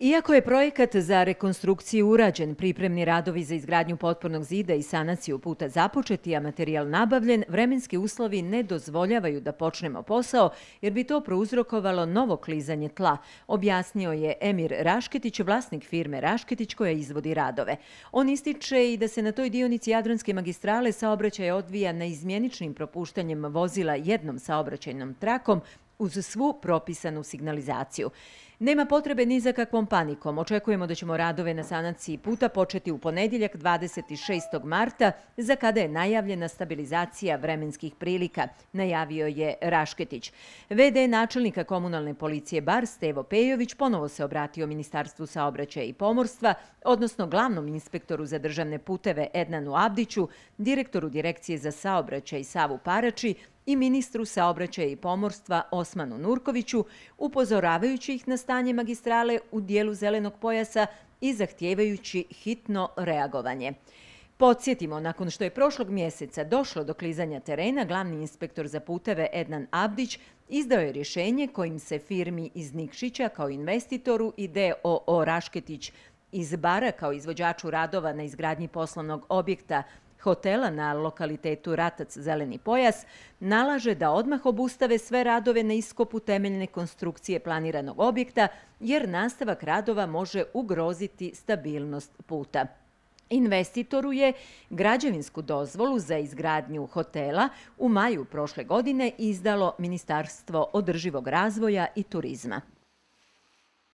Iako je projekat za rekonstrukciju urađen, pripremni radovi za izgradnju potpornog zida i sanaciju puta započeti, a materijal nabavljen, vremenski uslovi ne dozvoljavaju da počnemo posao, jer bi to prouzrokovalo novo klizanje tla, objasnio je Emir Rašketić, vlasnik firme Rašketić koja izvodi radove. On ističe i da se na toj dionici Jadronske magistrale saobraćaj odvija na izmjeničnim propuštanjem vozila jednom saobraćajnom trakom, uz svu propisanu signalizaciju. Nema potrebe ni za kakvom panikom. Očekujemo da ćemo radove na sanaciji puta početi u ponedjeljak 26. marta za kada je najavljena stabilizacija vremenskih prilika, najavio je Rašketić. VD načelnika komunalne policije Bar Stevo Pejović ponovo se obratio Ministarstvu saobraćaja i pomorstva, odnosno glavnom inspektoru za državne puteve Ednanu Abdiću, direktoru Direkcije za saobraćaj Savu Parači, i ministru saobraćaja i pomorstva Osmanu Nurkoviću, upozoravajući ih na stanje magistrale u dijelu zelenog pojasa i zahtijevajući hitno reagovanje. Podsjetimo, nakon što je prošlog mjeseca došlo do klizanja terena, glavni inspektor za puteve Ednan Abdić izdao je rješenje kojim se firmi iz Nikšića kao investitoru i DOO Rašketić Iz bara kao izvođaču radova na izgradnji poslovnog objekta hotela na lokalitetu Ratac Zeleni pojas nalaže da odmah obustave sve radove na iskopu temeljne konstrukcije planiranog objekta jer nastavak radova može ugroziti stabilnost puta. Investitoru je građevinsku dozvolu za izgradnju hotela u maju prošle godine izdalo Ministarstvo održivog razvoja i turizma.